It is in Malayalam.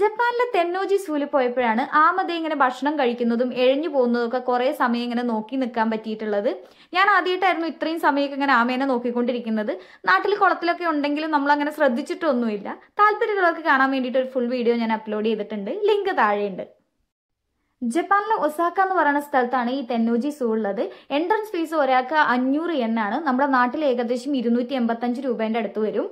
ജപ്പാനിലെ തെന്നോജി സൂല് പോയപ്പോഴാണ് ആമത ഇങ്ങനെ ഭക്ഷണം കഴിക്കുന്നതും എഴഞ്ഞു പോകുന്നതും ഒക്കെ കുറേ സമയം ഇങ്ങനെ നോക്കി നിൽക്കാൻ പറ്റിയിട്ടുള്ളത് ഞാൻ ആദ്യമായിട്ടായിരുന്നു ഇത്രയും സമയമൊക്കെ ഇങ്ങനെ ആമേനെ നോക്കിക്കൊണ്ടിരിക്കുന്നത് നാട്ടിൽ കുളത്തിലൊക്കെ ഉണ്ടെങ്കിലും നമ്മൾ അങ്ങനെ ശ്രദ്ധിച്ചിട്ടൊന്നുമില്ല താല്പര്യമുള്ളവർക്ക് കാണാൻ വേണ്ടിയിട്ട് ഒരു ഫുൾ വീഡിയോ ഞാൻ അപ്ലോഡ് ചെയ്തിട്ടുണ്ട് ലിങ്ക് താഴെയുണ്ട് ജപ്പാനിലെ ഒസാക്ക എന്ന് പറയുന്ന സ്ഥലത്താണ് ഈ തെന്നോജി സൂ ഉള്ളത് എൻട്രൻസ് ഫീസ് ഒരാൾക്ക് അഞ്ഞൂറ് എണ്ണാണ് നമ്മുടെ നാട്ടിൽ ഏകദേശം ഇരുന്നൂറ്റി എൺപത്തഞ്ച് അടുത്ത് വരും